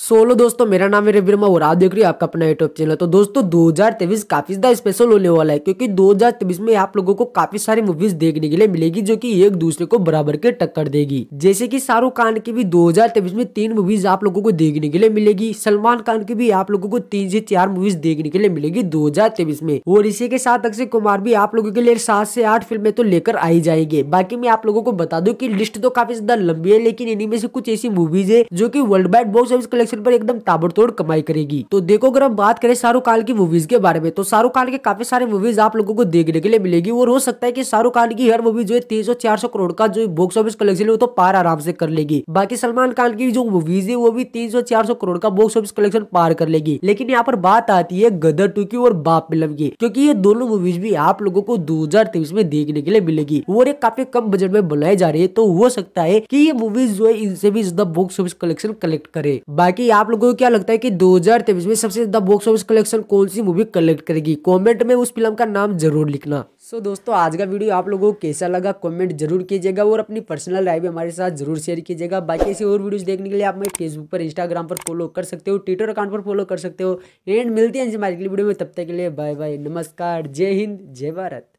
solo दोस्तों मेरा नाम है रवि वर्मा और आप देख रहे हो आपका अपना यूट्यूब चैनल तो दोस्तों 2023 काफी ज्यादा स्पेशल होने वाला है क्योंकि 2023 में आप लोगों को काफी सारी मूवीज देखने के लिए मिलेगी जो कि एक दूसरे को बराबर के टक्कर देगी जैसे कि शाहरुख खान की भी 2023 में तीन मूवीज आप लोगों को देखने के लिए मिलेगी सलमान खान की भी आप लोगों को तीन से चार मूवीज देखने के लिए मिलेगी दो में और इसी के साथ अक्षय कुमार भी आप लोगों के लिए सात से आठ फिल्में तो लेकर आई जाएंगे बाकी मैं आप लोगों को बता दूं की लिस्ट तो काफी ज्यादा लंबी है लेकिन इन्हीं में से कुछ ऐसी मूवीज है जो की world wide box office collection collection पर एकदम ताबड़तोड़ कमाई करेगी तो देखो अगर हम बात करें शाहरुख खान की मूवीज के बारे में तो शाहरुख खान के काफी सारे मूवीज आप लोगों को देखने के लिए मिलेगी और हो सकता है की शाहरुख खान की हर मूवी जो है तीन सौ करोड़ का जो बॉक्स ऑफिस कलेक्शन है तो पार आराम से कर लेगी बाकी सलमान खान की जो मूवीज है वो भी तीन सौ करोड़ का बॉक्स ऑफिस कलेक्शन पार कर लेगी लेकिन यहाँ पर बात आती है गदर टू की और बाप फिल्म की क्योंकि ये दोनों मूवीज भी आप लोगों को दो में देखने के लिए मिलेगी और ये काफी कम बजट में बुलाई जा रही है तो हो सकता है की ये मूवीज जो है इनसे भी ज्यादा बॉक्स ऑफिस कलेक्शन कलेक्ट करे बाकी कि आप लोगों को क्या लगता है कि दो में सबसे ज्यादा बॉक्स ऑफिस कलेक्शन कौन सी मूवी कलेक्ट करेगी कॉमेंट में उस फिल्म का नाम जरूर लिखना सो so, दोस्तों आज का वीडियो आप लोगों को कैसा लगा कमेंट जरूर कीजिएगा और अपनी पर्सनल राय भी हमारे साथ जरूर शेयर कीजिएगा बाकी ऐसी और वीडियोस देखने के लिए आप मेरे फेसबुक पर इंस्टाग्राम पर फॉलो कर सकते हो ट्विटर अकाउंट पर फॉलो कर सकते हो एंड मिलती है हमारी वीडियो में तब तक के लिए बाय बाय नमस्कार जय हिंद जय भारत